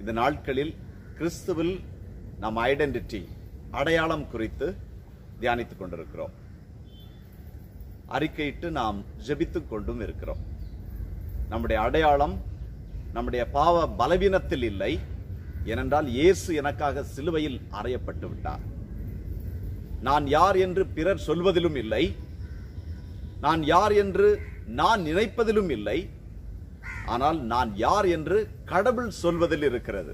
இந்த நாட்களில் கிறிஸ்துவில் நம் ஐடென்டிட்டி அடையாளம் குறித்து தியானித்துக் கொண்டிருக்கிறோம் அறிக்கையிட்டு நாம் ஜெபித்துக் கொண்டும் இருக்கிறோம் நம்முடைய அடையாளம் நம்முடைய பாவ பலவீனத்தில் இல்லை ஏனென்றால் இயேசு எனக்காக சிலுவையில் அறையப்பட்டு விட்டார் நான் யார் என்று பிறர் சொல்வதிலும் இல்லை நான் யார் என்று நான் நினைப்பதிலும் இல்லை ஆனால் நான் யார் என்று கடவுள் சொல்வதில் இருக்கிறது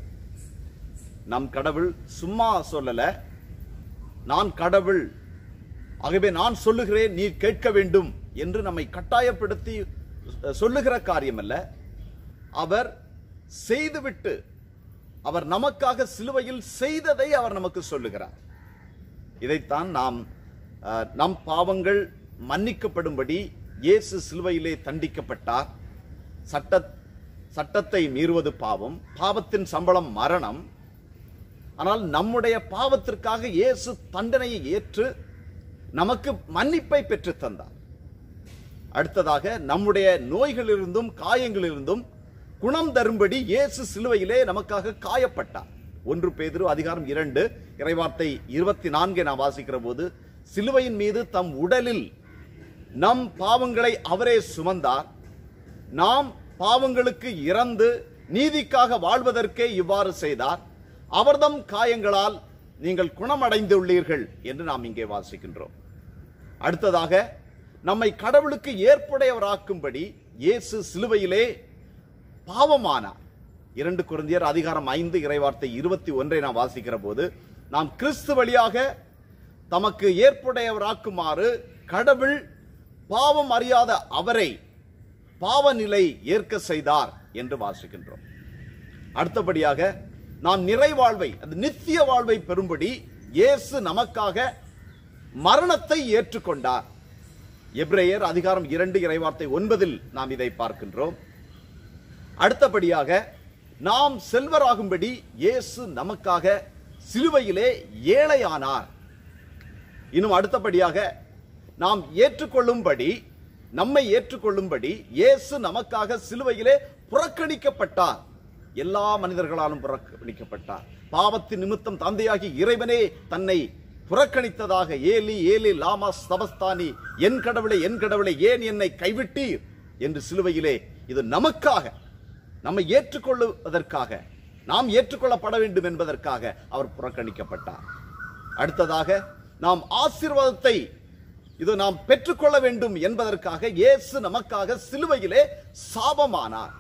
நம் கடவுள் சும்மா சொல்லல நான் கடவுள் ஆகவே நான் சொல்லுகிறேன் நீ கேட்க வேண்டும் என்று நம்மை கட்டாயப்படுத்தி சொல்லுகிற காரியம் அல்ல அவர் செய்துவிட்டு அவர் நமக்காக சிலுவையில் செய்ததை அவர் நமக்கு சொல்லுகிறார் இதைத்தான் நாம் நம் பாவங்கள் மன்னிக்கப்படும்படி இயேசு சிலுவையிலே தண்டிக்கப்பட்டார் சட்ட சட்டத்தை மீறுவது பாவம் பாவத்தின் சம்பளம் மரணம் ஆனால் நம்முடைய பாவத்திற்காக இயேசு தண்டனையை ஏற்று நமக்கு மன்னிப்பை பெற்று தந்தார் அடுத்ததாக நம்முடைய நோய்களிலிருந்தும் காயங்களிலிருந்தும் குணம் தரும்படி இயேசு சிலுவையிலே நமக்காக காயப்பட்டார் ஒன்று பேதிரு அதிகாரம் இரண்டு இறைவார்த்தை இருபத்தி நான்கை நான் வாசிக்கிற போது சிலுவையின் மீது தம் உடலில் நம் பாவங்களை அவரே சுமந்தார் நாம் பாவங்களுக்கு இறந்து நீதிக்காக வாழ்வதற்கே இவ்வாறு செய்தார் அவர்தம் காயங்களால் நீங்கள் குணமடைந்துள்ளீர்கள் என்று நாம் இங்கே வாசிக்கின்றோம் அடுத்ததாக நம்மை கடவுளுக்கு ஏற்புடையவராக்கும்படி இயேசு சிலுவையிலே பாவமானார் இரண்டு குழந்தையர் அதிகாரம் ஐந்து இறைவார்த்தை இருபத்தி ஒன்றை நாம் வாசிக்கிற போது நாம் கிறிஸ்து வழியாக தமக்கு ஏற்புடையவராக்குமாறு கடவுள் பாவம் அறியாத அவரை பாவநிலை ஏற்க செய்தார் என்று வாசிக்கின்றோம் அடுத்தபடியாக நாம் நிறைவாழ்வை அந்த நித்திய வாழ்வை பெறும்படி இயேசு நமக்காக மரணத்தை ஏற்றுக்கொண்டார் எப்ரேயர் அதிகாரம் இரண்டு இறைவார்த்தை ஒன்பதில் நாம் இதை பார்க்கின்றோம் அடுத்தபடியாக நாம் செல்வராகும்படி இயேசு நமக்காக சிலுவையிலே ஏழையானார் இன்னும் அடுத்தபடியாக நாம் ஏற்றுக்கொள்ளும்படி நம்மை ஏற்றுக்கொள்ளும்படி இயேசு நமக்காக சிலுவையிலே புறக்கணிக்கப்பட்டார் எல்லா மனிதர்களாலும் புறக்கணிக்கப்பட்டார் பாவத்தின் நிமித்தம் தந்தையாகி இறைவனே தன்னை புறக்கணித்ததாக ஏலி ஏலி லாமா சபஸ்தானி என் கடவுளை என் கடவுளை ஏன் என்னை கைவிட்டீர் என்று சிலுவையிலே இது நமக்காக நம்மை ஏற்றுக்கொள்ளுவதற்காக நாம் ஏற்றுக்கொள்ளப்பட வேண்டும் என்பதற்காக அவர் புறக்கணிக்கப்பட்டார் அடுத்ததாக நாம் ஆசீர்வாதத்தை இது நாம் பெற்றுக்கொள்ள வேண்டும் என்பதற்காக இயேசு நமக்காக சிலுவையிலே சாபமானார்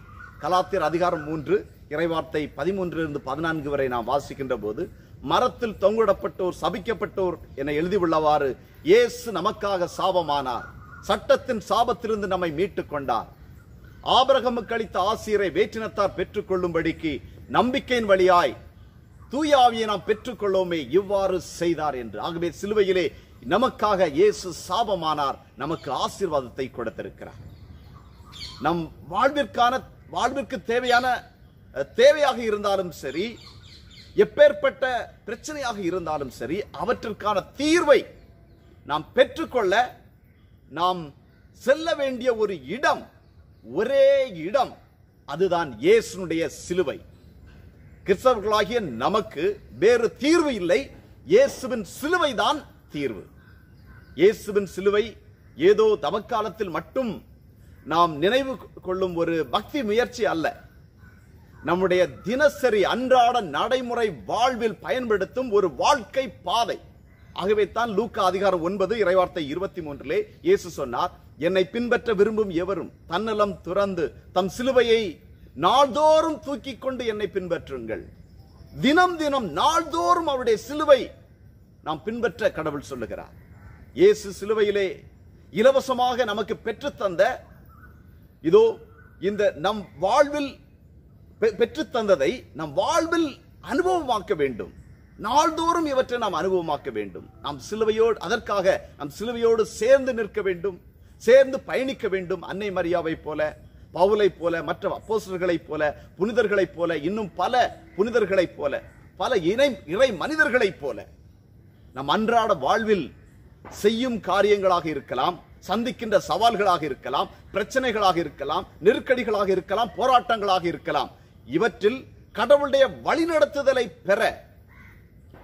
கலாத்தியர் அதிகாரம் மூன்று இறைவார்த்தை பதிமூன்றிலிருந்து பதினான்கு வரை நாம் வாசிக்கின்ற போது மரத்தில் தொங்கிடப்பட்டோர் சபிக்கப்பட்டோர் என எழுதியுள்ளவாறு இயேசு நமக்காக சாபமானார் சட்டத்தின் சாபத்திலிருந்து நம்மை மீட்டுக் கொண்டார் ஆபரகமுக்கு அளித்த ஆசிரியரை வேற்றினத்தார் பெற்றுக்கொள்ளும்படிக்கு நம்பிக்கையின் வழியாய் தூயாவியை நாம் பெற்றுக்கொள்ளோமே இவ்வாறு செய்தார் என்று ஆகவே சிலுவையிலே நமக்காக இயேசு சாபமானார் நமக்கு ஆசீர்வாதத்தை கொடுத்திருக்கிறார் நம் வாழ்விற்கான வாழ்விற்கு தேவையான தேவையாக இருந்தாலும் சரி எப்பேற்பட்ட பிரச்சனையாக இருந்தாலும் சரி அவற்றிற்கான தீர்வை நாம் பெற்றுக்கொள்ள நாம் செல்ல வேண்டிய ஒரு இடம் ஒரே இடம் அதுதான் இயேசுனுடைய சிலுவை கிறிஸ்தவர்களாகிய நமக்கு வேறு தீர்வு இல்லை இயேசுவின் சிலுவை தான் தீர்வு இயேசுவின் சிலுவை ஏதோ தவக்காலத்தில் மட்டும் நாம் நினைவு கொள்ளும் ஒரு பக்தி முயற்சி அல்ல நம்முடைய தினசரி அன்றாட நடைமுறை வாழ்வில் பயன்படுத்தும் ஒரு வாழ்க்கை பாதை ஆகவே தான் லூக்கா அதிகாரம் ஒன்பது இறைவார்த்தை இருபத்தி மூன்றிலே இயேசு சொன்னார் என்னை பின்பற்ற விரும்பும் எவரும் தன்னலம் துறந்து தம் சிலுவையை நாள்தோறும் தூக்கி கொண்டு என்னை பின்பற்றுங்கள் தினம் தினம் நாள்தோறும் அவருடைய சிலுவை நாம் பின்பற்ற கடவுள் சொல்லுகிறார் இயேசு சிலுவையிலே இலவசமாக நமக்கு பெற்றுத்தந்த இதோ இந்த நம் வாழ்வில் பெற்றுத்தந்ததை நம் வாழ்வில் அனுபவமாக்க வேண்டும் நாள்தோறும் இவற்றை நாம் அனுபவமாக்க வேண்டும் நாம் சிலுவையோடு அதற்காக நம் சிலுவையோடு சேர்ந்து நிற்க வேண்டும் சேர்ந்து பயணிக்க வேண்டும் அன்னை மரியாவை போல பவுலை போல மற்ற அப்போசர்களைப் போல புனிதர்களைப் போல இன்னும் பல புனிதர்களைப் போல பல இணை இறை மனிதர்களைப் போல நம் அன்றாட வாழ்வில் செய்யும் காரியங்களாக இருக்கலாம் சந்திக்கின்ற சவால்களாக இருக்கலாம் பிரச்சனைகளாக இருக்கலாம் நெருக்கடிகளாக இருக்கலாம் போராட்டங்களாக இருக்கலாம் இவற்றில் கடவுளுடைய வழிநடத்துதலை பெற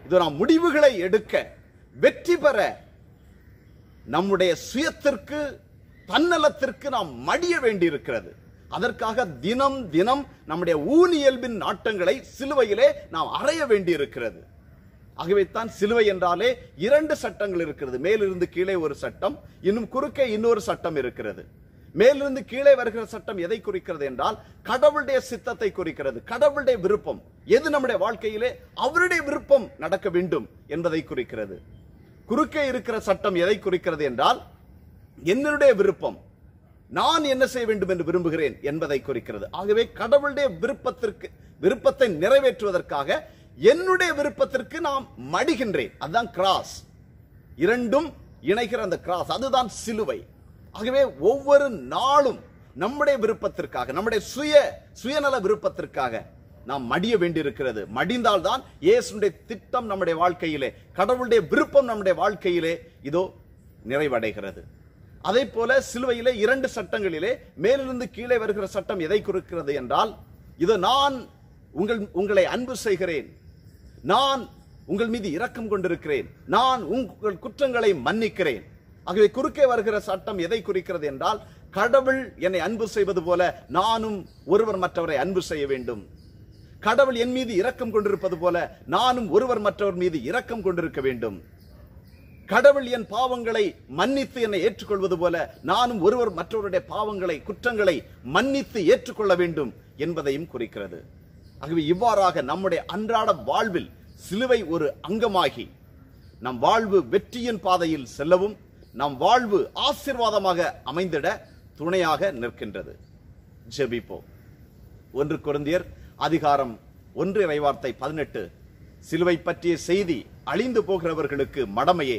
இது நாம் முடிவுகளை எடுக்க வெற்றி பெற நம்முடைய சுயத்திற்கு தன்னலத்திற்கு நாம் மடிய வேண்டியிருக்கிறது அதற்காக தினம் தினம் நம்முடைய ஊனியல்பின் நாட்டங்களை சிலுவையிலே நாம் அறைய வேண்டியிருக்கிறது ஆகவே தான் சிலுவை என்றாலே இரண்டு சட்டங்கள் இருக்கிறது மேலிருந்து கீழே ஒரு சட்டம் இன்னும் குறுக்கே இன்னொரு சட்டம் இருக்கிறது மேலிருந்து கீழே வருகிற சட்டம் எதை குறிக்கிறது என்றால் கடவுளுடைய சித்தத்தை குறிக்கிறது கடவுளுடைய விருப்பம் எது நம்முடைய வாழ்க்கையிலே அவருடைய விருப்பம் நடக்க வேண்டும் என்பதை குறிக்கிறது குறுக்கே இருக்கிற சட்டம் எதை குறிக்கிறது என்றால் என்னுடைய விருப்பம் நான் என்ன செய்ய வேண்டும் என்று விரும்புகிறேன் என்பதை குறிக்கிறது ஆகவே கடவுளுடைய விருப்பத்திற்கு விருப்பத்தை நிறைவேற்றுவதற்காக என்னுடைய விருப்பத்திற்கு நாம் மடிகின்றேன் அதுதான் கிராஸ் இரண்டும் இணைகிற அந்த கிராஸ் அதுதான் சிலுவை ஆகவே ஒவ்வொரு நாளும் நம்முடைய விருப்பத்திற்காக நம்முடைய சுய சுயநல விருப்பத்திற்காக நாம் மடிய வேண்டியிருக்கிறது மடிந்தால் தான் இயேசுடைய திட்டம் நம்முடைய வாழ்க்கையிலே கடவுளுடைய விருப்பம் நம்முடைய வாழ்க்கையிலே இதோ நிறைவடைகிறது அதே போல சிலுவையிலே இரண்டு சட்டங்களிலே மேலிருந்து கீழே வருகிற சட்டம் எதை குறிக்கிறது என்றால் இதோ நான் உங்கள் உங்களை அன்பு செய்கிறேன் நான் உங்கள் மீது இரக்கம் கொண்டிருக்கிறேன் நான் உங்கள் குற்றங்களை மன்னிக்கிறேன் ஆகவே குறுக்கே வருகிற சட்டம் எதை குறிக்கிறது என்றால் கடவுள் என்னை அன்பு செய்வது போல நானும் ஒருவர் மற்றவரை அன்பு செய்ய வேண்டும் கடவுள் என் மீது இரக்கம் கொண்டிருப்பது போல நானும் ஒருவர் மற்றவர் மீது இரக்கம் கொண்டிருக்க வேண்டும் கடவுள் என் பாவங்களை மன்னித்து என்னை ஏற்றுக்கொள்வது போல நானும் ஒருவர் மற்றவருடைய பாவங்களை குற்றங்களை மன்னித்து ஏற்றுக்கொள்ள வேண்டும் என்பதையும் குறிக்கிறது ஆகவே இவ்வாறாக நம்முடைய அன்றாட வாழ்வில் சிலுவை ஒரு அங்கமாகி நம் வாழ்வு வெற்றியின் பாதையில் செல்லவும் நம் வாழ்வு ஆசிர்வாதமாக அமைந்திட துணையாக நிற்கின்றது ஜெபிப்போ ஒன்று குழந்தையர் அதிகாரம் ஒன்று இறைவார்த்தை பதினெட்டு சிலுவை பற்றிய செய்தி அழிந்து போகிறவர்களுக்கு மடமையே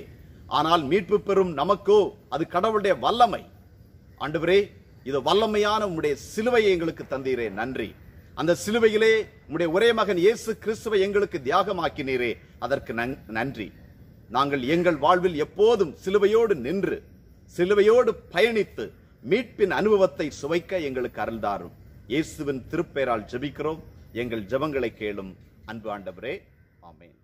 ஆனால் மீட்பு பெறும் நமக்கோ அது கடவுளுடைய வல்லமை ஆண்டவரே இது வல்லமையான உங்களுடைய சிலுவையை எங்களுக்கு தந்தீரே நன்றி அந்த சிலுவையிலே உடைய ஒரே மகன் இயேசு கிறிஸ்துவை எங்களுக்கு தியாகமாக்கினீரே அதற்கு நன்றி நாங்கள் எங்கள் வாழ்வில் எப்போதும் சிலுவையோடு நின்று சிலுவையோடு பயணித்து மீட்பின் அனுபவத்தை சுவைக்க எங்களுக்கு அருள்தாரும் இயேசுவின் திருப்பெயரால் ஜெபிக்கிறோம் எங்கள் ஜெபங்களை கேளும் அன்பு ஆண்டவரே ஆமேன்